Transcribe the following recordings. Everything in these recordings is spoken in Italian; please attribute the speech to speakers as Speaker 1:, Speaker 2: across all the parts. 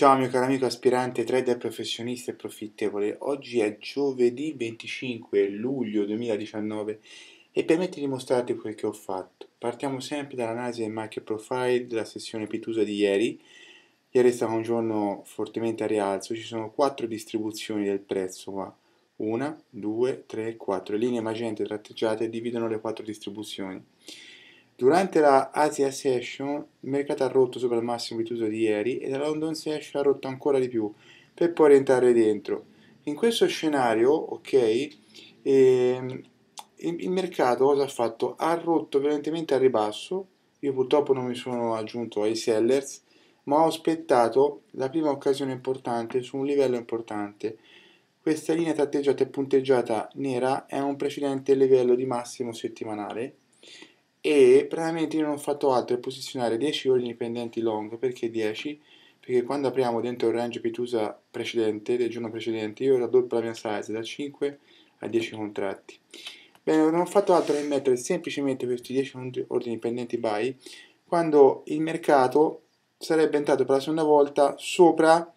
Speaker 1: Ciao mio caro amico aspirante trader professionista e profittevole, oggi è giovedì 25 luglio 2019 e permetti di mostrarti quel che ho fatto. Partiamo sempre dall'analisi del market profile della sessione pitusa di ieri. Ieri stava un giorno fortemente a rialzo, ci sono quattro distribuzioni del prezzo qua. Una, due, tre, quattro. linee magente tratteggiate dividono le quattro distribuzioni. Durante la Asia Session il mercato ha rotto sopra il massimo di chiuso di ieri e la London Session ha rotto ancora di più per poi rientrare dentro. In questo scenario, ok, ehm, il mercato cosa ha fatto? Ha rotto violentemente al ribasso, io purtroppo non mi sono aggiunto ai sellers, ma ho aspettato la prima occasione importante su un livello importante. Questa linea tratteggiata e punteggiata nera è un precedente livello di massimo settimanale e praticamente io non ho fatto altro che posizionare 10 ordini pendenti long perché 10 perché quando apriamo dentro il range pitusa precedente del giorno precedente io raddoppio la mia size da 5 a 10 contratti bene non ho fatto altro che mettere semplicemente questi 10 ordini pendenti buy quando il mercato sarebbe entrato per la seconda volta sopra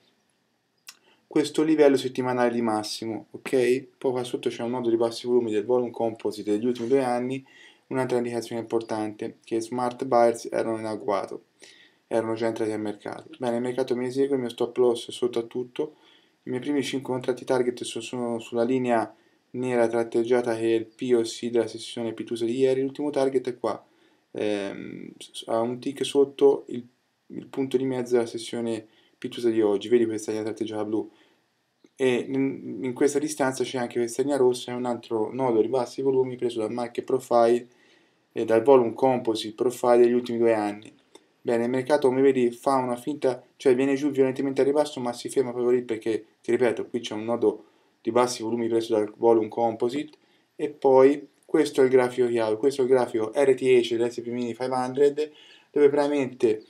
Speaker 1: questo livello settimanale di massimo ok poi qua sotto c'è un nodo di bassi volumi del volume composite degli ultimi due anni un'altra indicazione importante, che smart buyers erano in agguato, erano già entrati al mercato. Bene, il mercato mi esegue, il mio stop loss è sotto a tutto, i miei primi 5 contratti target sono sulla linea nera tratteggiata che è il POC della sessione pitusa di ieri, l'ultimo target è qua, ehm, ha un tick sotto il, il, punto di mezzo della sessione pitusa di oggi, vedi questa linea tratteggiata blu, e in, in questa distanza c'è anche questa linea rossa e un altro nodo di bassi volumi preso dal market profile e dal volume composite profile degli ultimi due anni. Bene, il mercato come vedi fa una finta, cioè viene giù violentemente a ribasso ma si ferma proprio lì perché, ti ripeto, qui c'è un nodo di bassi volumi preso dal volume composite e poi questo è il grafico chiave, questo è il grafico RTH dell'SP Mini 500 dove veramente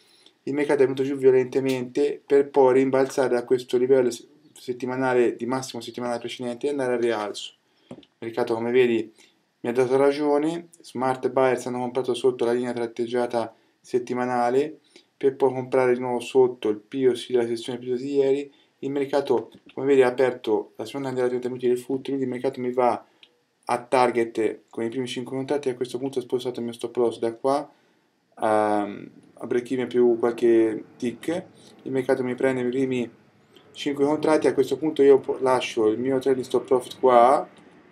Speaker 1: il mercato è venuto giù violentemente per poi rimbalzare da questo livello settimanale di massimo settimanale precedente e andare al rialzo. Il mercato come vedi mi ha dato ragione, smart buyers hanno comprato sotto la linea tratteggiata settimanale per poi comprare di nuovo sotto il POC della sessione più di ieri. Il mercato, come vedi, ha aperto la seconda della 30 minuti del foot, quindi il mercato mi va a target con i primi 5 contatti a questo punto ho spostato il mio stop loss da qua ehm, a, a break even più qualche tick il mercato mi prende i primi 5 contratti a questo punto io lascio il mio trailing stop profit qua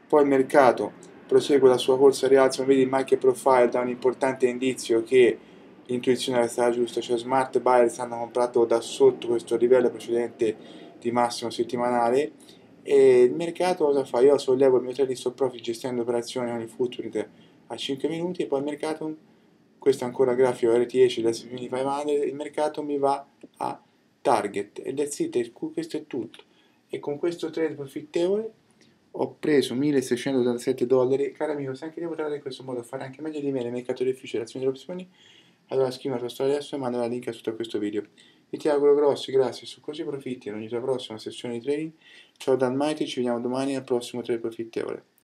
Speaker 1: poi il mercato prosegue la sua corsa rialzo, vedi il market profile da un importante indizio che l'intuizione era stata giusta, cioè smart buyers hanno comprato da sotto questo livello precedente di massimo settimanale e il mercato cosa fa? Io sollevo il mio trade stop profit gestendo operazioni ogni footprint a 5 minuti e poi il mercato, questo è ancora grafico R10 RTH, l'SP 500, il mercato mi va a target e that's it, questo è tutto e con questo trade profittevole ho preso 1687 dollari caro amico se anche devo trovare in questo modo a fare anche meglio di me nel mercato del fisce e azioni delle opzioni allora scrivi la tua storia adesso e manda la link sotto a questo video e ti auguro grossi grazie su così profitti in ogni tua prossima sessione di trading ciao dal Mighty ci vediamo domani al prossimo 3 profittevole